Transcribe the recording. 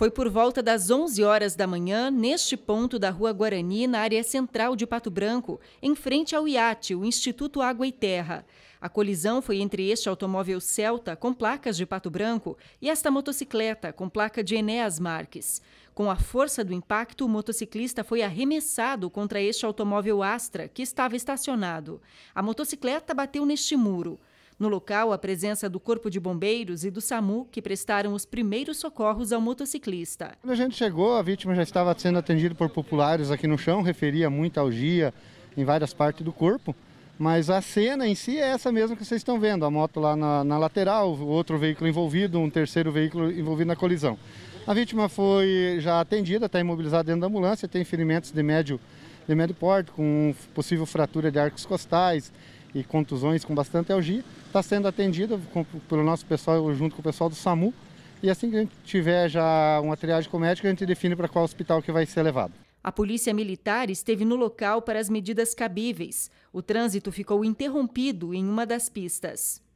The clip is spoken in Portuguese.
Foi por volta das 11 horas da manhã, neste ponto da Rua Guarani, na área central de Pato Branco, em frente ao IAT, o Instituto Água e Terra. A colisão foi entre este automóvel Celta, com placas de Pato Branco, e esta motocicleta, com placa de Enéas Marques. Com a força do impacto, o motociclista foi arremessado contra este automóvel Astra, que estava estacionado. A motocicleta bateu neste muro. No local, a presença do Corpo de Bombeiros e do SAMU, que prestaram os primeiros socorros ao motociclista. Quando a gente chegou, a vítima já estava sendo atendida por populares aqui no chão, referia muita algia em várias partes do corpo. Mas a cena em si é essa mesmo que vocês estão vendo: a moto lá na, na lateral, outro veículo envolvido, um terceiro veículo envolvido na colisão. A vítima foi já atendida, está imobilizada dentro da ambulância, tem ferimentos de médio, de médio porte, com possível fratura de arcos costais e contusões com bastante algia está sendo atendida com, pelo nosso pessoal, junto com o pessoal do SAMU. E assim que a gente tiver já uma triagem comédica, a gente define para qual hospital que vai ser levado. A polícia militar esteve no local para as medidas cabíveis. O trânsito ficou interrompido em uma das pistas.